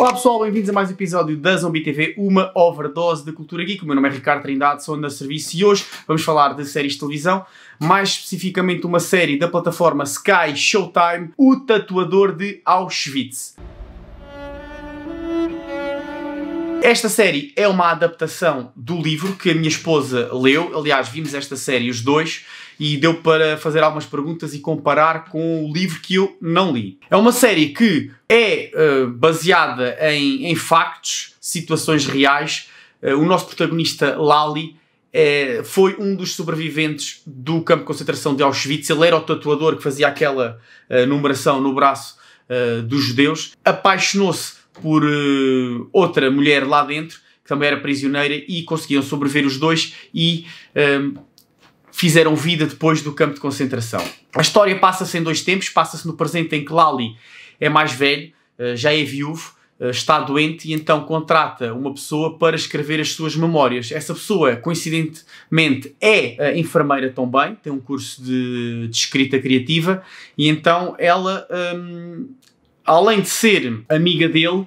Olá pessoal, bem-vindos a mais um episódio da Zombie TV, uma overdose de cultura geek. O meu nome é Ricardo Trindade, sou da serviço e hoje vamos falar de séries de televisão, mais especificamente uma série da plataforma Sky Showtime, O Tatuador de Auschwitz. Esta série é uma adaptação do livro que a minha esposa leu. Aliás, vimos esta série os dois e deu para fazer algumas perguntas e comparar com o livro que eu não li. É uma série que é uh, baseada em, em, factos, situações reais. Uh, o nosso protagonista, Lali, é, foi um dos sobreviventes do campo de concentração de Auschwitz. Ele era o tatuador que fazia aquela uh, numeração no braço dos judeus. Apaixonou-se por uh, outra mulher lá dentro, que também era prisioneira, e conseguiam sobreviver os dois e ehm, fizeram vida depois do campo de concentração. A história passa-se em dois tempos, passa-se no presente em que Lali é mais velho, uh, já é viúvo, eh, está doente e então contrata uma pessoa para escrever as suas memórias. Essa pessoa, coincidentemente, é enfermeira também, tem um curso de, de, escrita criativa, e então ela ehm, além de ser amiga dele,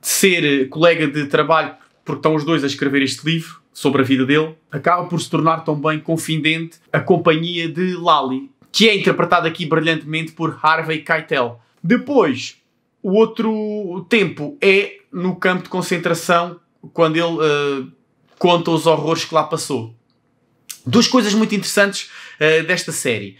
de ser colega de trabalho, porque estão os dois a escrever este livro sobre a vida dele, acaba por se tornar também confidente a companhia de Lali, que é interpretada aqui brilhantemente por Harvey Keitel. Depois, o outro tempo é no campo de concentração, quando ele uh, conta os horrores que lá passou. Duas coisas muito interessantes uh, desta série.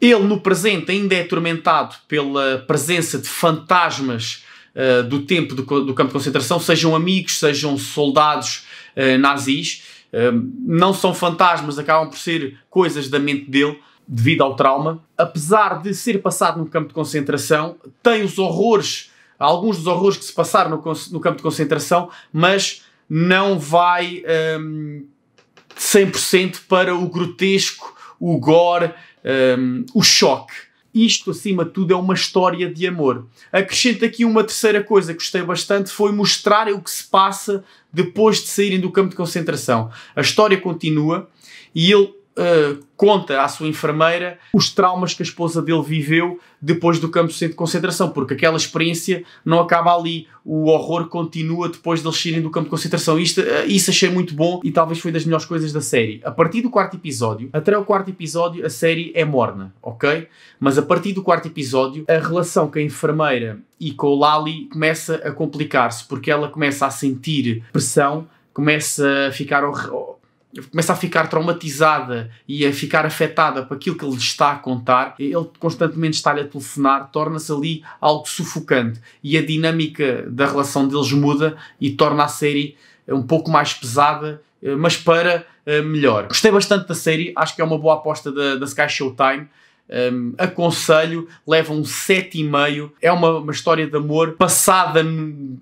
Ele, no presente, ainda é atormentado pela presença de fantasmas uh, do tempo do, do, campo de concentração, sejam amigos, sejam soldados uh, nazis. Uh, não são fantasmas, acabam por ser coisas da mente dele devido ao trauma. Apesar de ser passado no campo de concentração, tem os horrores, alguns dos horrores que se passaram no, no campo de concentração, mas não vai um, ehm, 100% para o grotesco o gore, um, o choque. Isto, acima de tudo, é uma história de amor. Acrescento aqui uma terceira coisa que gostei bastante: foi mostrar o que se passa depois de saírem do campo de concentração. A história continua e ele eh, conta à sua enfermeira os traumas que a esposa dele viveu depois do campo de concentração, porque aquela experiência não acaba ali, o horror continua depois de eles saírem do campo de concentração. Isto, uh, isso achei muito bom e talvez foi das melhores coisas da série. A partir do quarto episódio, até o quarto episódio, a série é morna, ok? Mas a partir do quarto episódio, a relação com a enfermeira e com o Lali começa a complicar-se, porque ela começa a sentir pressão, começa a ficar horror começa a ficar traumatizada e a ficar afetada por aquilo que ele lhe está a contar, ele constantemente está-lhe a telefonar, torna-se ali algo sufocante e a dinâmica da relação deles muda e torna a série eh, um pouco mais pesada, eh, mas para eh, melhor. Gostei bastante da série, acho que é uma boa aposta da, da Sky Showtime. Um, ehm, aconselho, leva um 7,5. É uma, uma história de amor passada num,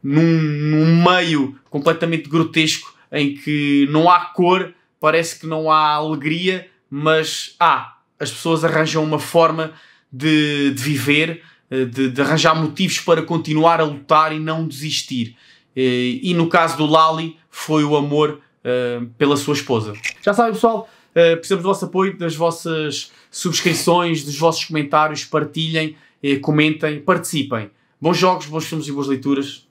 num meio completamente grotesco em que não há cor, parece que não há alegria, mas há. Ah, as pessoas arranjam uma forma de, de viver, eh, de, de, arranjar motivos para continuar a lutar e não desistir. Eh, e no caso do Lali, foi o amor eh, pela sua esposa. Já sabem, pessoal, precisamos do vosso apoio, das vossas subscrições, dos vossos comentários. Partilhem, comentem, participem. Bons jogos, bons filmes e boas leituras.